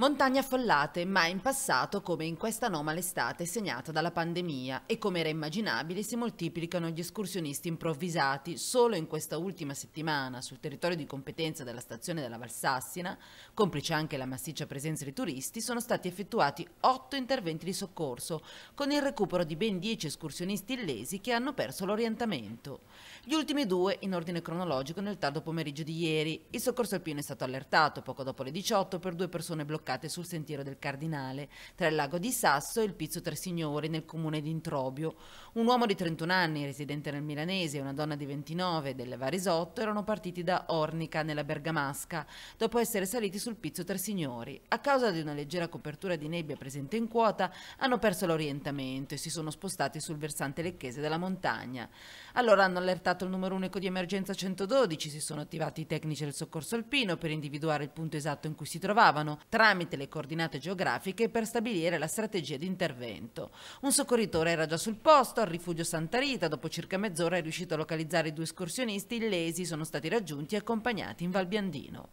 Montagne affollate, mai in passato come in questa anomala estate segnata dalla pandemia e come era immaginabile si moltiplicano gli escursionisti improvvisati. Solo in questa ultima settimana sul territorio di competenza della stazione della Valsassina, complice anche la massiccia presenza di turisti, sono stati effettuati otto interventi di soccorso con il recupero di ben dieci escursionisti illesi che hanno perso l'orientamento. Gli ultimi due in ordine cronologico nel tardo pomeriggio di ieri. Il soccorso alpino è stato allertato poco dopo le 18 per due persone bloccate bloccate sul sentiero del Cardinale, tra il lago di Sasso e il Pizzo Tre Signori nel comune di Introbio. Un uomo di 31 anni, residente nel Milanese, e una donna di 29 del Varisotto erano partiti da Ornica nella Bergamasca, dopo essere saliti sul Pizzo Tre Signori. A causa di una leggera copertura di nebbia presente in quota, hanno perso l'orientamento e si sono spostati sul versante lecchese della montagna. Allora hanno allertato il numero unico di emergenza 112, si sono attivati i tecnici del soccorso alpino per individuare il punto esatto in cui si trovavano. Tramite tramite le coordinate geografiche per stabilire la strategia di intervento. Un soccorritore era già sul posto, al rifugio Santa Rita, dopo circa mezz'ora è riuscito a localizzare i due escursionisti illesi, sono stati raggiunti e accompagnati in Valbiandino.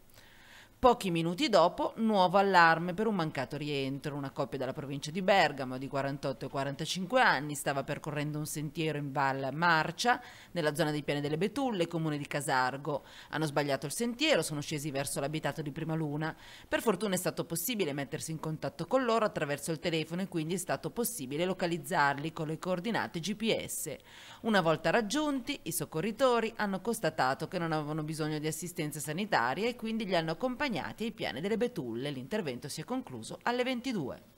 Pochi minuti dopo, nuovo allarme per un mancato rientro. Una coppia della provincia di Bergamo di 48 e 45 anni stava percorrendo un sentiero in Val Marcia, nella zona dei Piani delle Betulle, comune di Casargo. Hanno sbagliato il sentiero, sono scesi verso l'abitato di Prima Luna. Per fortuna è stato possibile mettersi in contatto con loro attraverso il telefono e quindi è stato possibile localizzarli con le coordinate GPS. Una volta raggiunti, i soccorritori hanno constatato che non avevano bisogno di assistenza sanitaria e quindi li hanno accompagnati consegnati i piani delle betulle. L'intervento si è concluso alle 22.